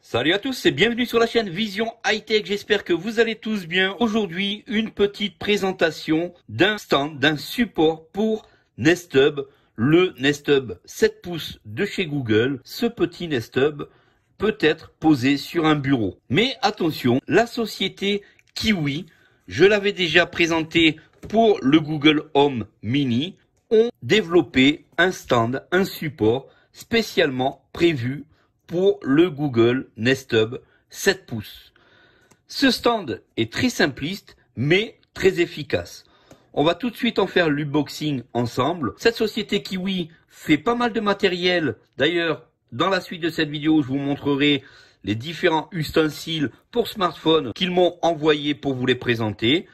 Salut à tous et bienvenue sur la chaîne Vision Hightech, J'espère que vous allez tous bien. Aujourd'hui, une petite présentation d'un stand, d'un support pour Nest Hub, le Nest Hub 7 pouces de chez Google. Ce petit Nest Hub peut être posé sur un bureau. Mais attention, la société Kiwi, je l'avais déjà présenté pour le Google Home Mini, ont développé un stand, un support spécialement prévu pour le Google Nest Hub 7 pouces. Ce stand est très simpliste, mais très efficace. On va tout de suite en faire l'unboxing ensemble. Cette société Kiwi fait pas mal de matériel. D'ailleurs, dans la suite de cette vidéo, je vous montrerai les différents ustensiles pour smartphone qu'ils m'ont envoyé pour vous les présenter.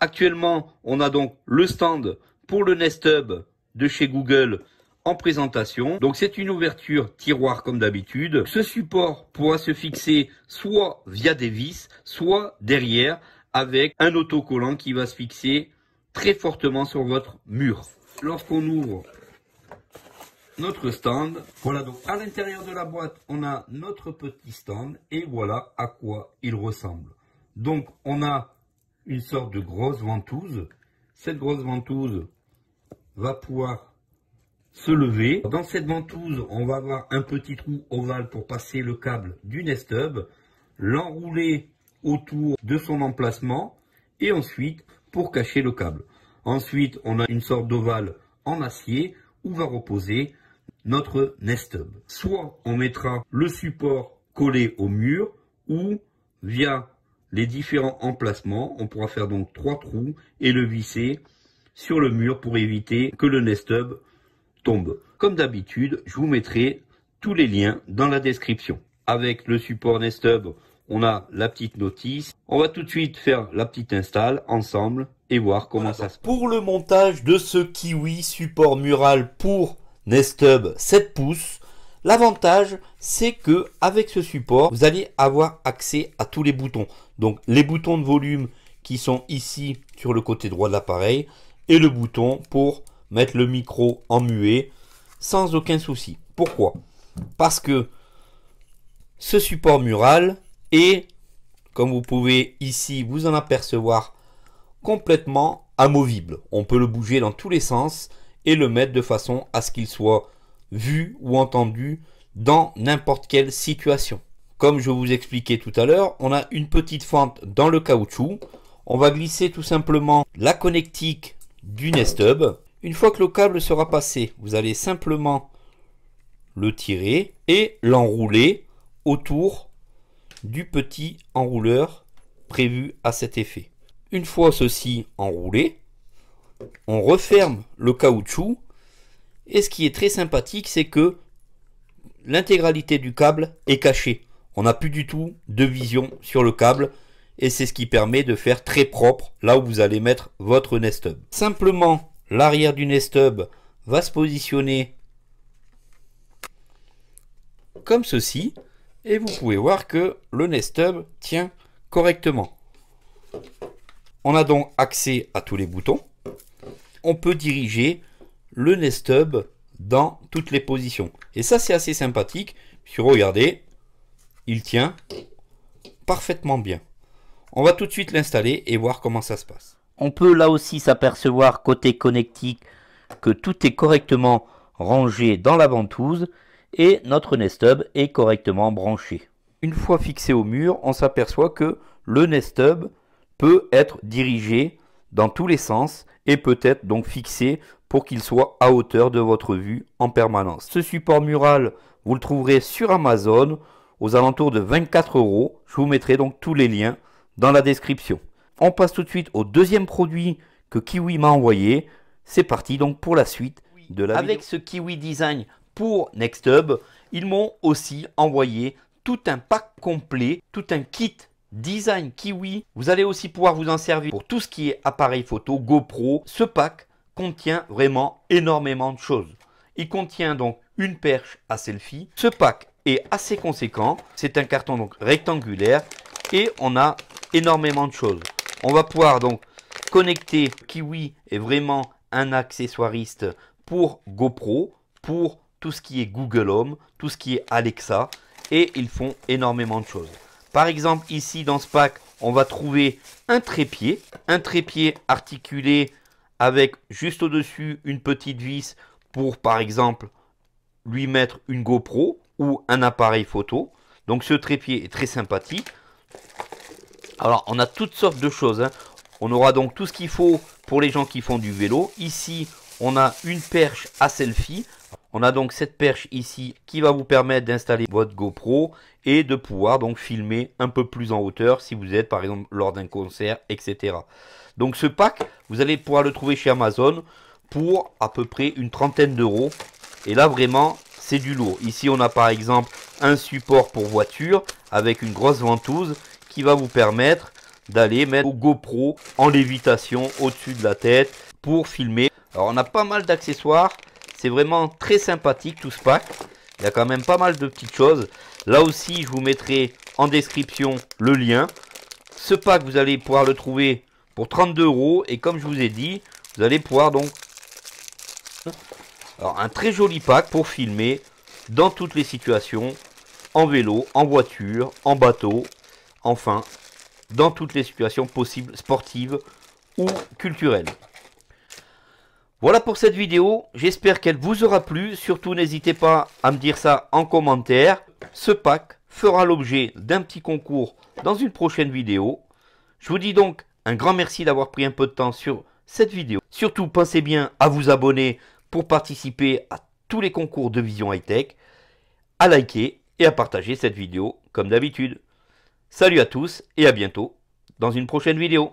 Actuellement, on a donc le stand pour le Nest Hub de chez Google en présentation. Donc c'est une ouverture tiroir comme d'habitude. Ce support pourra se fixer soit via des vis, soit derrière avec un autocollant qui va se fixer très fortement sur votre mur. Lorsqu'on ouvre notre stand, voilà donc à l'intérieur de la boîte, on a notre petit stand et voilà à quoi il ressemble. Donc on a une sorte de grosse ventouse. Cette grosse ventouse va pouvoir se lever. Dans cette ventouse, on va avoir un petit trou ovale pour passer le câble du Nest Hub, l'enrouler autour de son emplacement et ensuite pour cacher le câble. Ensuite, on a une sorte d'ovale en acier où va reposer notre Nest Hub. Soit on mettra le support collé au mur ou via les différents emplacements, on pourra faire donc trois trous et le visser sur le mur pour éviter que le Nest Hub tombe. Comme d'habitude, je vous mettrai tous les liens dans la description. Avec le support Hub, on a la petite notice. On va tout de suite faire la petite install ensemble et voir comment ça se passe. Pour le montage de ce kiwi support mural pour Hub 7 pouces, L'avantage, c'est que avec ce support, vous allez avoir accès à tous les boutons. Donc les boutons de volume qui sont ici sur le côté droit de l'appareil et le bouton pour mettre le micro en muet sans aucun souci. Pourquoi Parce que ce support mural est, comme vous pouvez ici vous en apercevoir, complètement amovible. On peut le bouger dans tous les sens et le mettre de façon à ce qu'il soit vu ou entendu dans n'importe quelle situation. Comme je vous expliquais tout à l'heure, on a une petite fente dans le caoutchouc. On va glisser tout simplement la connectique du Nest Hub une fois que le câble sera passé, vous allez simplement le tirer et l'enrouler autour du petit enrouleur prévu à cet effet. Une fois ceci enroulé, on referme le caoutchouc et ce qui est très sympathique, c'est que l'intégralité du câble est cachée. On n'a plus du tout de vision sur le câble et c'est ce qui permet de faire très propre là où vous allez mettre votre Nest Hub. Simplement L'arrière du nest hub va se positionner comme ceci. Et vous pouvez voir que le nest hub tient correctement. On a donc accès à tous les boutons. On peut diriger le nest hub dans toutes les positions. Et ça, c'est assez sympathique. Puis regardez, il tient parfaitement bien. On va tout de suite l'installer et voir comment ça se passe. On peut là aussi s'apercevoir côté connectique que tout est correctement rangé dans la ventouse et notre Nest Hub est correctement branché. Une fois fixé au mur, on s'aperçoit que le Nest Hub peut être dirigé dans tous les sens et peut être donc fixé pour qu'il soit à hauteur de votre vue en permanence. Ce support mural, vous le trouverez sur Amazon aux alentours de 24 euros. Je vous mettrai donc tous les liens dans la description. On passe tout de suite au deuxième produit que Kiwi m'a envoyé. C'est parti donc pour la suite de la vidéo. Avec ce Kiwi Design pour Next Hub, ils m'ont aussi envoyé tout un pack complet, tout un kit design Kiwi. Vous allez aussi pouvoir vous en servir pour tout ce qui est appareil photo, GoPro. Ce pack contient vraiment énormément de choses. Il contient donc une perche à selfie. Ce pack est assez conséquent. C'est un carton donc rectangulaire et on a énormément de choses. On va pouvoir donc connecter Kiwi est vraiment un accessoiriste pour GoPro, pour tout ce qui est Google Home, tout ce qui est Alexa, et ils font énormément de choses. Par exemple, ici dans ce pack, on va trouver un trépied, un trépied articulé avec juste au-dessus une petite vis pour par exemple lui mettre une GoPro ou un appareil photo. Donc ce trépied est très sympathique. Alors, on a toutes sortes de choses. Hein. On aura donc tout ce qu'il faut pour les gens qui font du vélo. Ici, on a une perche à selfie. On a donc cette perche ici qui va vous permettre d'installer votre GoPro et de pouvoir donc filmer un peu plus en hauteur si vous êtes par exemple lors d'un concert, etc. Donc ce pack, vous allez pouvoir le trouver chez Amazon pour à peu près une trentaine d'euros. Et là vraiment, c'est du lourd. Ici, on a par exemple un support pour voiture avec une grosse ventouse qui va vous permettre d'aller mettre au GoPro en lévitation au-dessus de la tête pour filmer. Alors on a pas mal d'accessoires, c'est vraiment très sympathique tout ce pack. Il y a quand même pas mal de petites choses. Là aussi, je vous mettrai en description le lien. Ce pack, vous allez pouvoir le trouver pour 32 euros. Et comme je vous ai dit, vous allez pouvoir donc... Alors, un très joli pack pour filmer dans toutes les situations. En vélo, en voiture, en bateau, enfin, dans toutes les situations possibles, sportives ou culturelles. Voilà pour cette vidéo, j'espère qu'elle vous aura plu, surtout n'hésitez pas à me dire ça en commentaire. Ce pack fera l'objet d'un petit concours dans une prochaine vidéo. Je vous dis donc un grand merci d'avoir pris un peu de temps sur cette vidéo. Surtout pensez bien à vous abonner pour participer à tous les concours de Vision High Tech, à liker et à partager cette vidéo comme d'habitude. Salut à tous et à bientôt dans une prochaine vidéo.